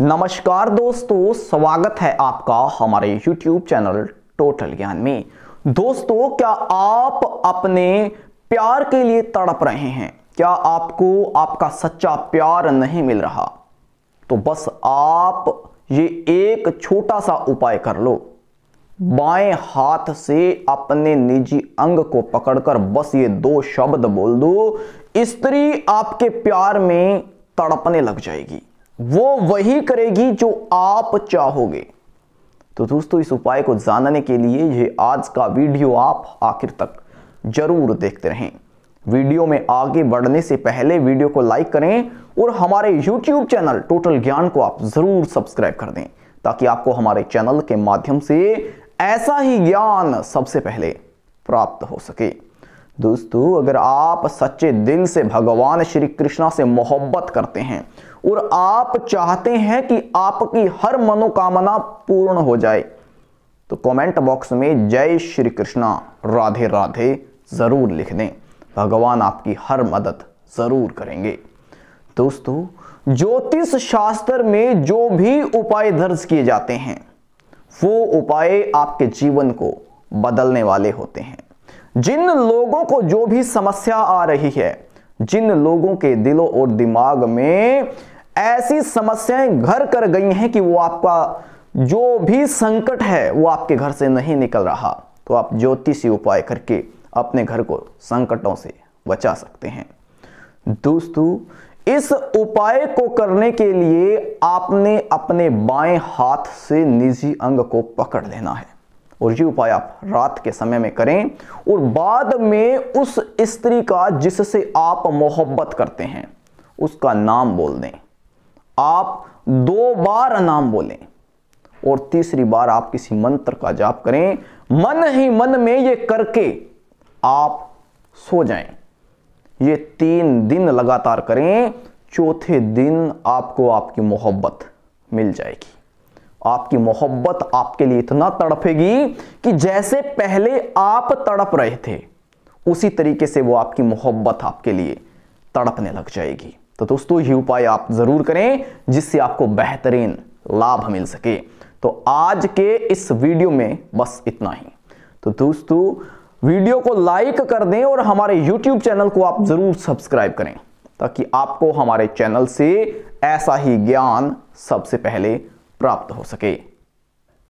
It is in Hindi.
नमस्कार दोस्तों स्वागत है आपका हमारे YouTube चैनल टोटल ज्ञान में दोस्तों क्या आप अपने प्यार के लिए तड़प रहे हैं क्या आपको आपका सच्चा प्यार नहीं मिल रहा तो बस आप ये एक छोटा सा उपाय कर लो बाएं हाथ से अपने निजी अंग को पकड़कर बस ये दो शब्द बोल दो स्त्री आपके प्यार में तड़पने लग जाएगी वो वही करेगी जो आप चाहोगे तो दोस्तों इस उपाय को जानने के लिए ये आज का वीडियो आप आखिर तक जरूर देखते रहें वीडियो में आगे बढ़ने से पहले वीडियो को लाइक करें और हमारे YouTube चैनल टोटल ज्ञान को आप जरूर सब्सक्राइब कर दें ताकि आपको हमारे चैनल के माध्यम से ऐसा ही ज्ञान सबसे पहले प्राप्त हो सके दोस्तों अगर आप सच्चे दिल से भगवान श्री कृष्णा से मोहब्बत करते हैं और आप चाहते हैं कि आपकी हर मनोकामना पूर्ण हो जाए तो कमेंट बॉक्स में जय श्री कृष्णा राधे राधे ज़रूर लिख दें भगवान आपकी हर मदद ज़रूर करेंगे दोस्तों ज्योतिष शास्त्र में जो भी उपाय दर्ज किए जाते हैं वो उपाय आपके जीवन को बदलने वाले होते हैं जिन लोगों को जो भी समस्या आ रही है जिन लोगों के दिलों और दिमाग में ऐसी समस्याएं घर कर गई हैं कि वो आपका जो भी संकट है वो आपके घर से नहीं निकल रहा तो आप ज्योतिषी उपाय करके अपने घर को संकटों से बचा सकते हैं दोस्तों इस उपाय को करने के लिए आपने अपने बाएं हाथ से निजी अंग को पकड़ लेना है और ये उपाय आप रात के समय में करें और बाद में उस स्त्री का जिससे आप मोहब्बत करते हैं उसका नाम बोल दें आप दो बार नाम बोलें और तीसरी बार आप किसी मंत्र का जाप करें मन ही मन में ये करके आप सो जाएं ये तीन दिन लगातार करें चौथे दिन आपको आपकी मोहब्बत मिल जाएगी आपकी मोहब्बत आपके लिए इतना तड़पेगी कि जैसे पहले आप तड़प रहे थे उसी तरीके से वो आपकी मोहब्बत आपके लिए तड़पने लग जाएगी तो दोस्तों ये उपाय आप जरूर करें जिससे आपको बेहतरीन लाभ मिल सके तो आज के इस वीडियो में बस इतना ही तो दोस्तों वीडियो को लाइक कर दें और हमारे YouTube चैनल को आप जरूर सब्सक्राइब करें ताकि आपको हमारे चैनल से ऐसा ही ज्ञान सबसे पहले प्राप्त हो सके